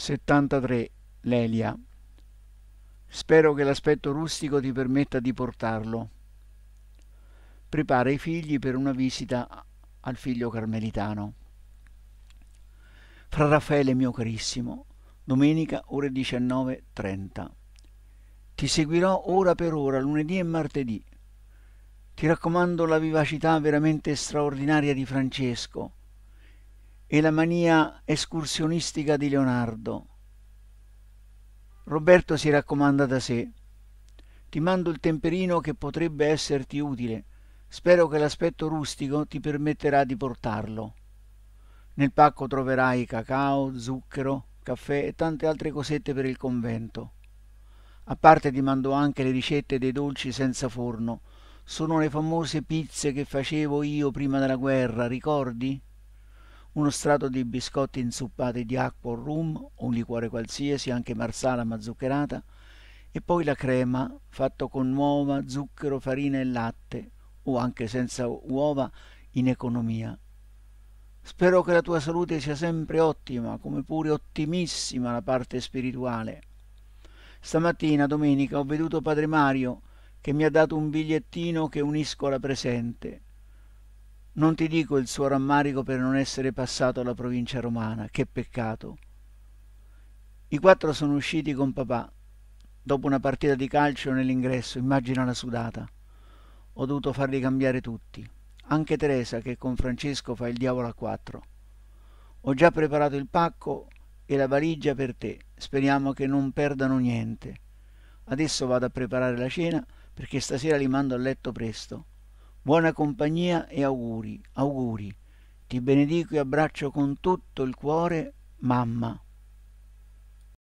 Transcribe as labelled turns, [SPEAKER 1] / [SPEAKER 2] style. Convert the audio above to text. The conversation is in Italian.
[SPEAKER 1] 73 Lelia. Spero che l'aspetto rustico ti permetta di portarlo. Prepara i figli per una visita al figlio carmelitano. Fra Raffaele mio carissimo, domenica ore 19.30. Ti seguirò ora per ora, lunedì e martedì. Ti raccomando la vivacità veramente straordinaria di Francesco e la mania escursionistica di Leonardo. Roberto si raccomanda da sé. Ti mando il temperino che potrebbe esserti utile. Spero che l'aspetto rustico ti permetterà di portarlo. Nel pacco troverai cacao, zucchero, caffè e tante altre cosette per il convento. A parte ti mando anche le ricette dei dolci senza forno. Sono le famose pizze che facevo io prima della guerra, ricordi? uno strato di biscotti inzuppati di acqua o rum, un liquore qualsiasi, anche marsala ma zuccherata, e poi la crema, fatto con uova, zucchero, farina e latte, o anche senza uova, in economia. Spero che la tua salute sia sempre ottima, come pure ottimissima la parte spirituale. Stamattina, domenica, ho veduto Padre Mario, che mi ha dato un bigliettino che unisco alla presente non ti dico il suo rammarico per non essere passato alla provincia romana, che peccato. I quattro sono usciti con papà, dopo una partita di calcio nell'ingresso, immagina la sudata. Ho dovuto farli cambiare tutti, anche Teresa che con Francesco fa il diavolo a quattro. Ho già preparato il pacco e la valigia per te, speriamo che non perdano niente. Adesso vado a preparare la cena perché stasera li mando a letto presto. Buona compagnia e auguri, auguri. Ti benedico e abbraccio con tutto il cuore, mamma.